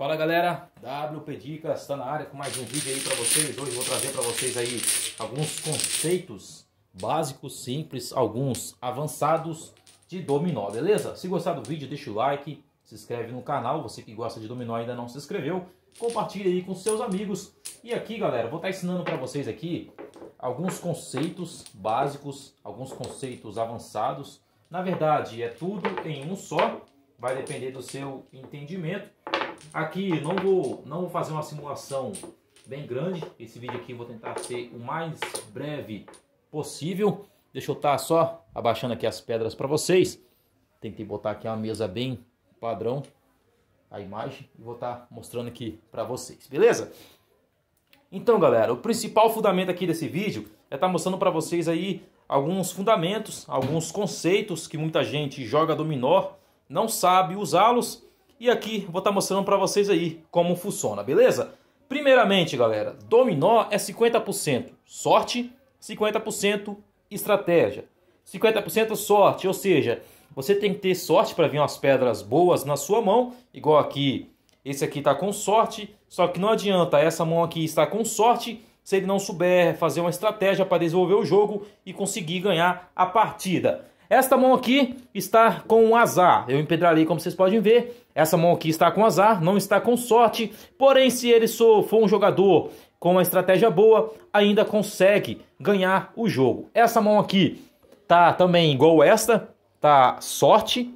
Fala galera, WP Dicas está na área com mais um vídeo aí para vocês. Hoje vou trazer para vocês aí alguns conceitos básicos, simples, alguns avançados de dominó, beleza? Se gostar do vídeo, deixa o like, se inscreve no canal, você que gosta de dominó ainda não se inscreveu, compartilha aí com seus amigos. E aqui galera, vou estar tá ensinando para vocês aqui alguns conceitos básicos, alguns conceitos avançados. Na verdade, é tudo em um só, vai depender do seu entendimento Aqui não vou, não vou fazer uma simulação bem grande. Esse vídeo aqui vou tentar ser o mais breve possível. Deixa eu estar tá só abaixando aqui as pedras para vocês. Tentei botar aqui uma mesa bem padrão a imagem e vou estar tá mostrando aqui para vocês, beleza? Então, galera, o principal fundamento aqui desse vídeo é estar tá mostrando para vocês aí alguns fundamentos, alguns conceitos que muita gente joga dominó, não sabe usá-los e aqui vou estar tá mostrando para vocês aí como funciona, beleza? Primeiramente, galera, dominó é 50% sorte, 50% estratégia. 50% sorte, ou seja, você tem que ter sorte para vir umas pedras boas na sua mão, igual aqui, esse aqui está com sorte, só que não adianta, essa mão aqui está com sorte se ele não souber fazer uma estratégia para desenvolver o jogo e conseguir ganhar a partida. Esta mão aqui está com um azar. Eu empedralei, como vocês podem ver. Essa mão aqui está com azar, não está com sorte. Porém, se ele for um jogador com uma estratégia boa, ainda consegue ganhar o jogo. Essa mão aqui tá também igual esta, tá sorte.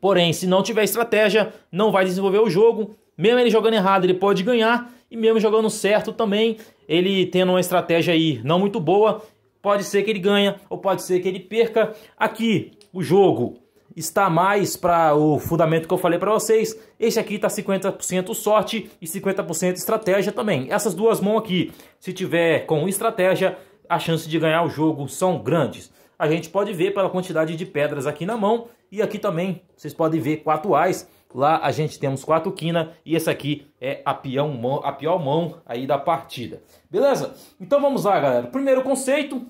Porém, se não tiver estratégia, não vai desenvolver o jogo. Mesmo ele jogando errado, ele pode ganhar. E mesmo jogando certo também, ele tendo uma estratégia aí não muito boa, Pode ser que ele ganhe ou pode ser que ele perca. Aqui o jogo está mais para o fundamento que eu falei para vocês. Este aqui está 50% sorte e 50% estratégia também. Essas duas mãos aqui, se tiver com estratégia, a chance de ganhar o jogo são grandes. A gente pode ver pela quantidade de pedras aqui na mão e aqui também vocês podem ver quatro ais. Lá a gente temos quatro quina e essa aqui é a, peão mão, a pior mão aí da partida. Beleza? Então vamos lá, galera. Primeiro conceito,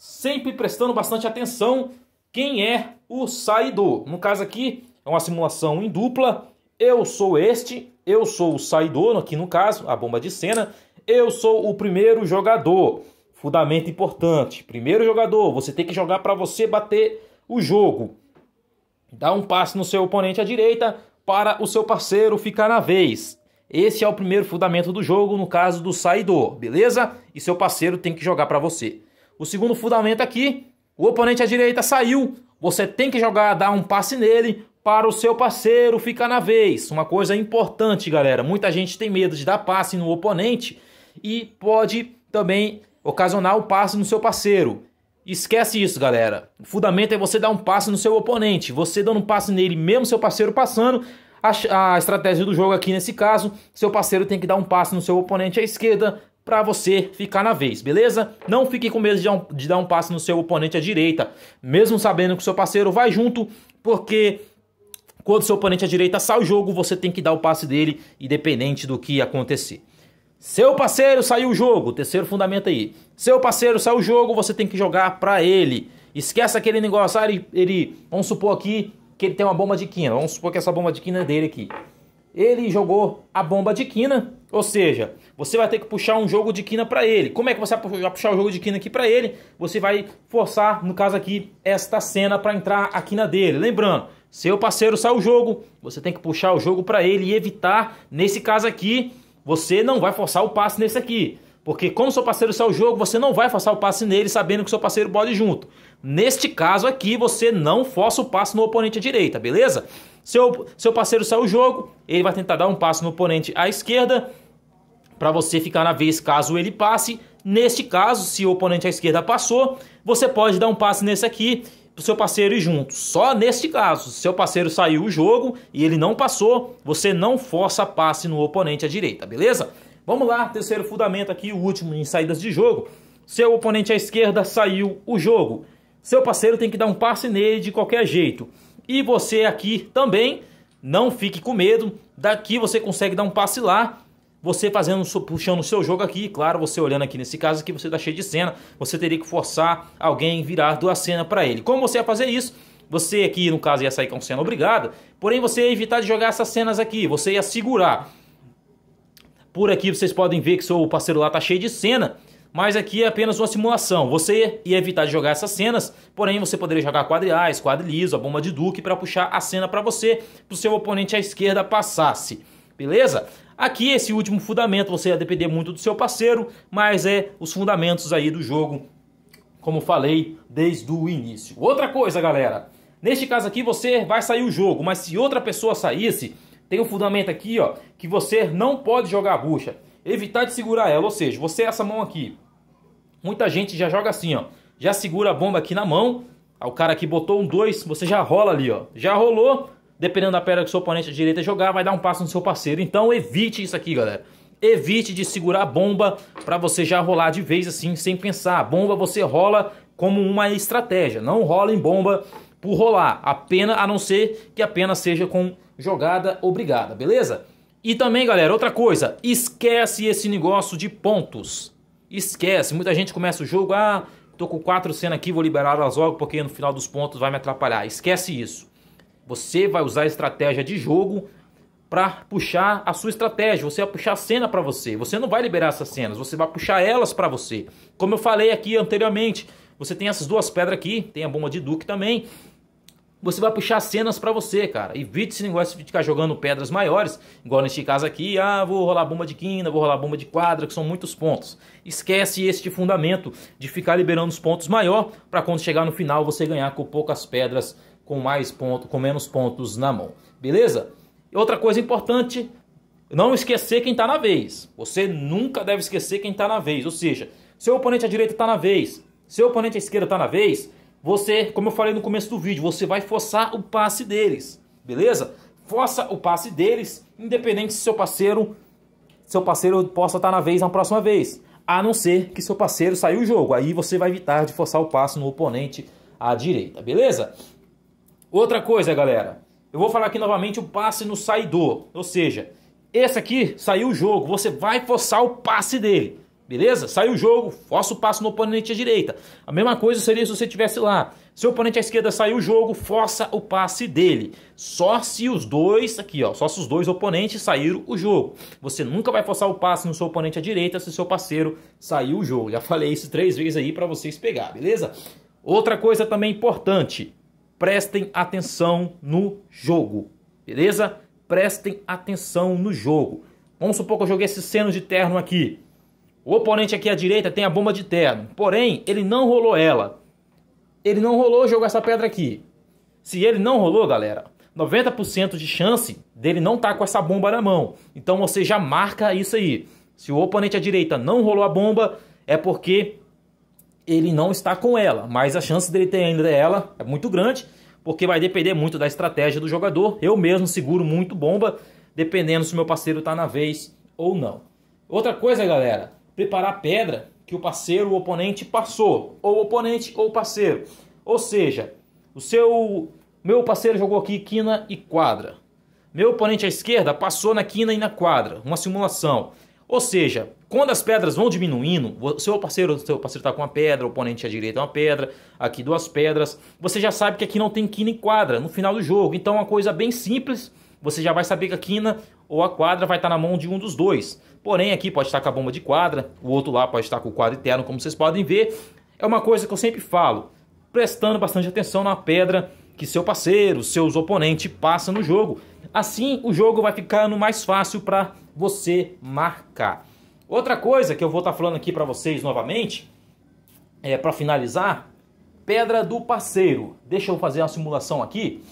sempre prestando bastante atenção quem é o saidor. No caso aqui, é uma simulação em dupla. Eu sou este, eu sou o saidor, aqui no caso, a bomba de cena. Eu sou o primeiro jogador. Fundamento importante. Primeiro jogador, você tem que jogar para você bater o jogo. Dá um passe no seu oponente à direita para o seu parceiro ficar na vez. Esse é o primeiro fundamento do jogo, no caso do saidor, beleza? E seu parceiro tem que jogar para você. O segundo fundamento aqui, é o oponente à direita saiu, você tem que jogar, dar um passe nele para o seu parceiro ficar na vez. Uma coisa importante, galera. Muita gente tem medo de dar passe no oponente e pode também ocasionar o um passe no seu parceiro. Esquece isso, galera. O fundamento é você dar um passe no seu oponente. Você dando um passe nele, mesmo seu parceiro passando, a, estratégia do jogo aqui nesse caso, seu parceiro tem que dar um passe no seu oponente à esquerda, para você ficar na vez, beleza? Não fique com medo de, um, de dar um passe no seu oponente à direita, mesmo sabendo que o seu parceiro vai junto, porque quando seu oponente à direita sai o jogo, você tem que dar o passe dele, independente do que acontecer. Seu parceiro saiu o jogo, terceiro fundamento aí. Seu parceiro saiu o jogo, você tem que jogar para ele. Esquece aquele negócio, ah, ele, ele, vamos supor aqui que ele tem uma bomba de quina, vamos supor que essa bomba de quina é dele aqui ele jogou a bomba de quina, ou seja, você vai ter que puxar um jogo de quina para ele. Como é que você vai puxar o jogo de quina aqui para ele? Você vai forçar, no caso aqui, esta cena para entrar a quina dele. Lembrando, seu parceiro sai o jogo, você tem que puxar o jogo para ele e evitar, nesse caso aqui, você não vai forçar o passe nesse aqui. Porque como seu parceiro sai o jogo, você não vai forçar o passe nele sabendo que seu parceiro pode junto. Neste caso aqui, você não força o passe no oponente à direita, beleza? Seu, seu parceiro sai o jogo, ele vai tentar dar um passo no oponente à esquerda para você ficar na vez caso ele passe. Neste caso, se o oponente à esquerda passou, você pode dar um passe nesse aqui pro seu parceiro ir junto. Só neste caso, seu parceiro saiu o jogo e ele não passou, você não força passe no oponente à direita, beleza? Vamos lá, terceiro fundamento aqui, o último em saídas de jogo. Seu oponente à esquerda saiu o jogo. Seu parceiro tem que dar um passe nele de qualquer jeito. E você aqui também, não fique com medo. Daqui você consegue dar um passe lá. Você fazendo, puxando o seu jogo aqui, claro, você olhando aqui nesse caso aqui, você tá cheio de cena, você teria que forçar alguém virar duas cenas para ele. Como você ia fazer isso? Você aqui, no caso, ia sair com cena obrigada, porém você ia evitar de jogar essas cenas aqui, você ia segurar. Por aqui vocês podem ver que seu parceiro lá tá cheio de cena, mas aqui é apenas uma simulação. Você ia evitar de jogar essas cenas, porém você poderia jogar quadriais, quadriliso, a bomba de Duke para puxar a cena para você, para o seu oponente à esquerda passasse. Beleza? Aqui esse último fundamento você ia depender muito do seu parceiro, mas é os fundamentos aí do jogo, como falei desde o início. Outra coisa, galera, neste caso aqui você vai sair o jogo, mas se outra pessoa saísse, tem um fundamento aqui, ó, que você não pode jogar a bucha evitar de segurar ela. Ou seja, você essa mão aqui, muita gente já joga assim, ó. Já segura a bomba aqui na mão, ah, o cara que botou um 2, você já rola ali, ó. Já rolou, dependendo da pedra que o seu oponente à direita jogar, vai dar um passo no seu parceiro. Então evite isso aqui, galera. Evite de segurar a bomba para você já rolar de vez assim, sem pensar. A bomba você rola como uma estratégia. Não rola em bomba por rolar, apenas a não ser que apenas seja com jogada obrigada, beleza? E também, galera, outra coisa, esquece esse negócio de pontos. Esquece, muita gente começa o jogo, ah, tô com 4 cena aqui, vou liberar elas logo porque no final dos pontos vai me atrapalhar. Esquece isso. Você vai usar a estratégia de jogo para puxar a sua estratégia. Você vai puxar a cena para você. Você não vai liberar essas cenas, você vai puxar elas para você. Como eu falei aqui anteriormente, você tem essas duas pedras aqui, tem a bomba de Duke também você vai puxar cenas para você, cara. Evite esse negócio de ficar jogando pedras maiores, igual neste caso aqui, ah, vou rolar bomba de quina, vou rolar bomba de quadra, que são muitos pontos. Esquece este fundamento de ficar liberando os pontos maior para quando chegar no final você ganhar com poucas pedras, com mais ponto, com menos pontos na mão. Beleza? outra coisa importante, não esquecer quem está na vez. Você nunca deve esquecer quem está na vez, ou seja, seu oponente à direita está na vez, seu oponente à esquerda está na vez, você, como eu falei no começo do vídeo, você vai forçar o passe deles, beleza? Força o passe deles, independente se seu parceiro, seu parceiro possa estar na vez na próxima vez. A não ser que seu parceiro saiu o jogo, aí você vai evitar de forçar o passe no oponente à direita, beleza? Outra coisa, galera, eu vou falar aqui novamente o passe no saidor, ou seja, esse aqui saiu o jogo, você vai forçar o passe dele. Beleza? saiu o jogo, força o passo no oponente à direita. A mesma coisa seria se você estivesse lá. Seu oponente à esquerda saiu o jogo, força o passe dele. Só se os dois, aqui ó, só se os dois oponentes saíram o jogo. Você nunca vai forçar o passe no seu oponente à direita se seu parceiro saiu o jogo. Já falei isso três vezes aí para vocês pegar, beleza? Outra coisa também importante, prestem atenção no jogo, beleza? Prestem atenção no jogo. Vamos supor que eu joguei esse seno de terno aqui. O oponente aqui à direita tem a bomba de terno, porém ele não rolou ela. Ele não rolou, jogou essa pedra aqui. Se ele não rolou, galera, 90% de chance dele não estar tá com essa bomba na mão. Então você já marca isso aí. Se o oponente à direita não rolou a bomba, é porque ele não está com ela. Mas a chance dele ter ainda ela é muito grande, porque vai depender muito da estratégia do jogador. Eu mesmo seguro muito bomba, dependendo se meu parceiro está na vez ou não. Outra coisa, galera, preparar a pedra que o parceiro, o oponente passou, ou o oponente ou parceiro. Ou seja, o seu meu parceiro jogou aqui quina e quadra. Meu oponente à esquerda passou na quina e na quadra, uma simulação. Ou seja, quando as pedras vão diminuindo, o seu parceiro está parceiro está com uma pedra, o oponente à direita é uma pedra, aqui duas pedras, você já sabe que aqui não tem quina e quadra no final do jogo. Então é uma coisa bem simples, você já vai saber que a quina ou a quadra vai estar tá na mão de um dos dois. Porém, aqui pode estar com a bomba de quadra, o outro lá pode estar com o quadro interno, como vocês podem ver. É uma coisa que eu sempre falo, prestando bastante atenção na pedra que seu parceiro, seus oponentes passa no jogo. Assim, o jogo vai ficando mais fácil para você marcar. Outra coisa que eu vou estar tá falando aqui para vocês novamente, é para finalizar, pedra do parceiro. Deixa eu fazer uma simulação aqui.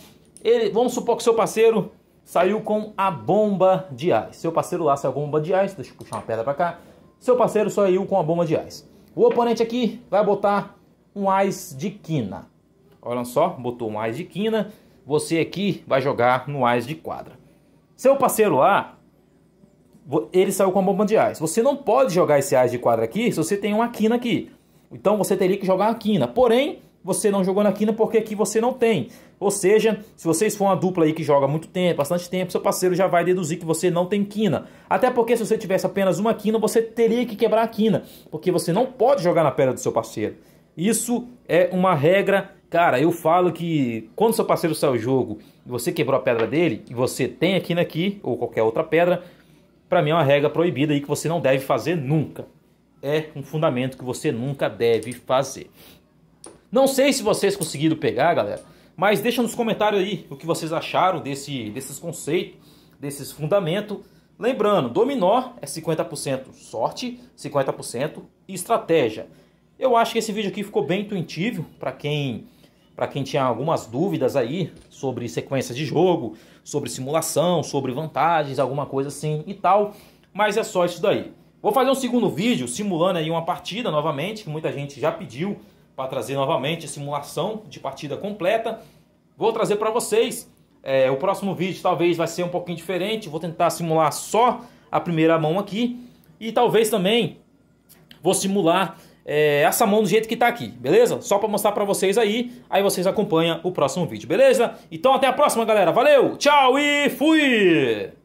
Ele, vamos supor que seu parceiro saiu com a bomba de ás. Seu parceiro lá saiu com a bomba de ás. Deixa eu puxar uma pedra para cá. Seu parceiro saiu com a bomba de ás. O oponente aqui vai botar um ás de quina. Olha só, botou um ás de quina. Você aqui vai jogar no ás de quadra. Seu parceiro lá, ele saiu com a bomba de ás. Você não pode jogar esse ás de quadra aqui se você tem uma quina aqui. Então você teria que jogar a quina. Porém, você não jogou na quina porque aqui você não tem. Ou seja, se vocês for uma dupla aí que joga muito tempo, bastante tempo, seu parceiro já vai deduzir que você não tem quina. Até porque se você tivesse apenas uma quina, você teria que quebrar a quina, porque você não pode jogar na pedra do seu parceiro. Isso é uma regra Cara, eu falo que quando seu parceiro sai o jogo e você quebrou a pedra dele, e você tem a quina aqui ou qualquer outra pedra, para mim é uma regra proibida e que você não deve fazer nunca. É um fundamento que você nunca deve fazer. Não sei se vocês conseguiram pegar, galera, mas deixa nos comentários aí o que vocês acharam desse, desses conceitos, desses fundamentos. Lembrando, dominó é 50% sorte, 50% estratégia. Eu acho que esse vídeo aqui ficou bem intuitivo para quem para quem tinha algumas dúvidas aí sobre sequência de jogo, sobre simulação, sobre vantagens, alguma coisa assim e tal. Mas é só isso daí. Vou fazer um segundo vídeo simulando aí uma partida novamente, que muita gente já pediu para trazer novamente a simulação de partida completa. Vou trazer para vocês. É, o próximo vídeo talvez vai ser um pouquinho diferente. Vou tentar simular só a primeira mão aqui. E talvez também vou simular é, essa mão do jeito que está aqui, beleza? Só para mostrar para vocês aí, aí vocês acompanham o próximo vídeo, beleza? Então até a próxima, galera. Valeu, tchau e fui!